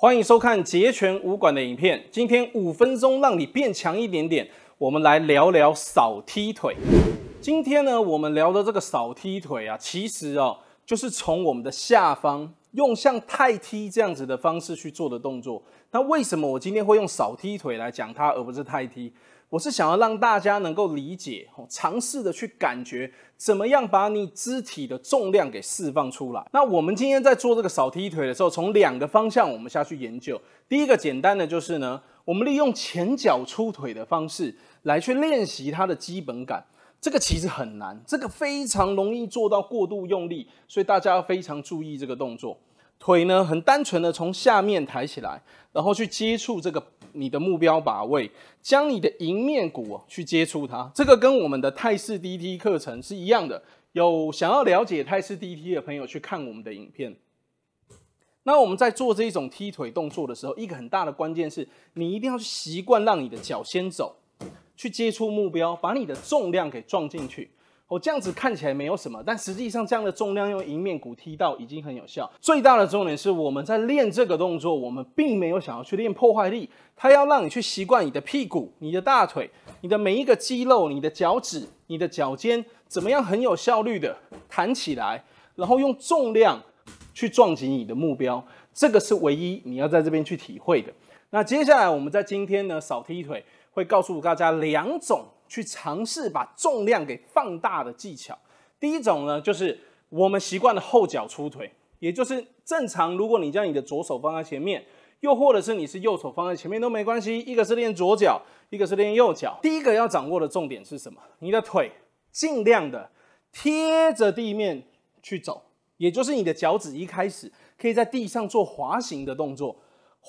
欢迎收看截拳武馆的影片。今天五分钟让你变强一点点。我们来聊聊扫踢腿。今天呢，我们聊的这个扫踢腿啊，其实哦，就是从我们的下方。用像泰踢这样子的方式去做的动作，那为什么我今天会用少踢腿来讲它，而不是泰踢？我是想要让大家能够理解，尝试的去感觉，怎么样把你肢体的重量给释放出来。那我们今天在做这个少踢腿的时候，从两个方向我们下去研究。第一个简单的就是呢，我们利用前脚出腿的方式来去练习它的基本感。这个其实很难，这个非常容易做到过度用力，所以大家要非常注意这个动作。腿呢，很单纯的从下面抬起来，然后去接触这个你的目标靶位，将你的迎面骨去接触它。这个跟我们的泰式 DT 课程是一样的。有想要了解泰式 DT 的朋友，去看我们的影片。那我们在做这一种踢腿动作的时候，一个很大的关键是你一定要习惯让你的脚先走，去接触目标，把你的重量给撞进去。我这样子看起来没有什么，但实际上这样的重量用迎面骨踢到已经很有效。最大的重点是，我们在练这个动作，我们并没有想要去练破坏力，它要让你去习惯你的屁股、你的大腿、你的每一个肌肉、你的脚趾、你的脚尖怎么样很有效率的弹起来，然后用重量去撞击你的目标。这个是唯一你要在这边去体会的。那接下来我们在今天呢，扫踢腿会告诉大家两种去尝试把重量给放大的技巧。第一种呢，就是我们习惯的后脚出腿，也就是正常，如果你将你的左手放在前面，又或者是你是右手放在前面都没关系，一个是练左脚，一个是练右脚。第一个要掌握的重点是什么？你的腿尽量的贴着地面去走，也就是你的脚趾一开始可以在地上做滑行的动作。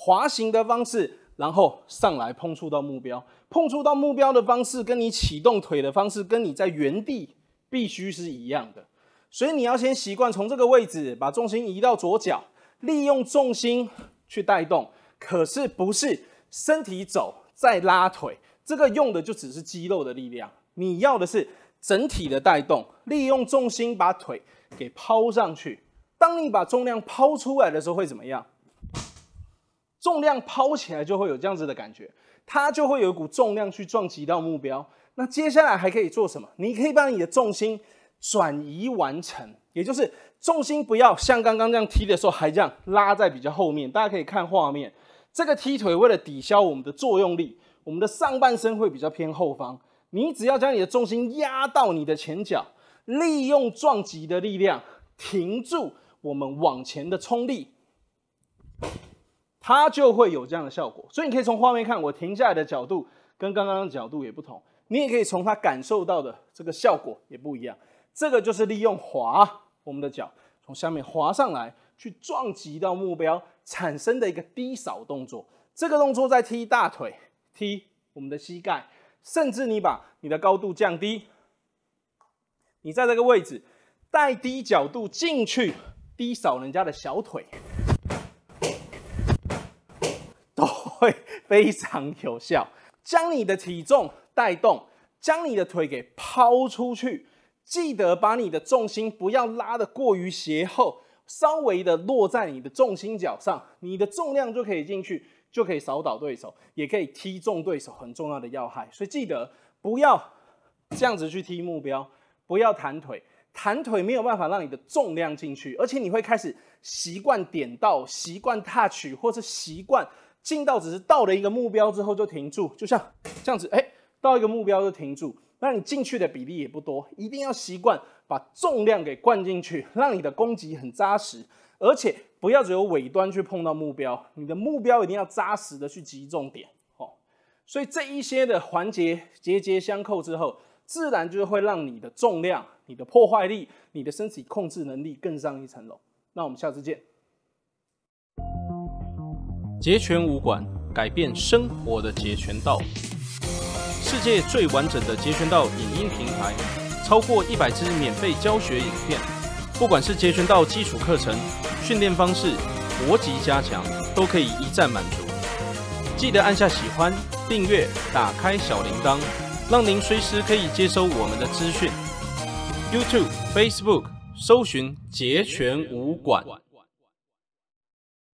滑行的方式，然后上来碰触到目标，碰触到目标的方式，跟你启动腿的方式，跟你在原地必须是一样的。所以你要先习惯从这个位置把重心移到左脚，利用重心去带动。可是不是身体走再拉腿，这个用的就只是肌肉的力量。你要的是整体的带动，利用重心把腿给抛上去。当你把重量抛出来的时候，会怎么样？重量抛起来就会有这样子的感觉，它就会有一股重量去撞击到目标。那接下来还可以做什么？你可以把你的重心转移完成，也就是重心不要像刚刚这样踢的时候还这样拉在比较后面。大家可以看画面，这个踢腿为了抵消我们的作用力，我们的上半身会比较偏后方。你只要将你的重心压到你的前脚，利用撞击的力量停住我们往前的冲力。它就会有这样的效果，所以你可以从画面看，我停下来的角度跟刚刚的角度也不同。你也可以从它感受到的这个效果也不一样。这个就是利用滑，我们的脚从下面滑上来，去撞击到目标产生的一个低扫动作。这个动作在踢大腿、踢我们的膝盖，甚至你把你的高度降低，你在这个位置带低角度进去低扫人家的小腿。非常有效，将你的体重带动，将你的腿给抛出去。记得把你的重心不要拉得过于斜后，稍微的落在你的重心脚上，你的重量就可以进去，就可以扫倒对手，也可以踢中对手很重要的要害。所以记得不要这样子去踢目标，不要弹腿，弹腿没有办法让你的重量进去，而且你会开始习惯点到，习惯踏取，或是习惯。进到只是到了一个目标之后就停住，就像这样子，哎，到一个目标就停住。那你进去的比例也不多，一定要习惯把重量给灌进去，让你的攻击很扎实，而且不要只有尾端去碰到目标，你的目标一定要扎实的去击中点。哦，所以这一些的环节节节相扣之后，自然就是会让你的重量、你的破坏力、你的身体控制能力更上一层楼。那我们下次见。截拳武馆，改变生活的截拳道。世界最完整的截拳道影音平台，超过一百支免费教学影片，不管是截拳道基础课程、训练方式、搏击加强，都可以一站满足。记得按下喜欢、订阅、打开小铃铛，让您随时可以接收我们的资讯。YouTube、Facebook，搜寻截拳武馆。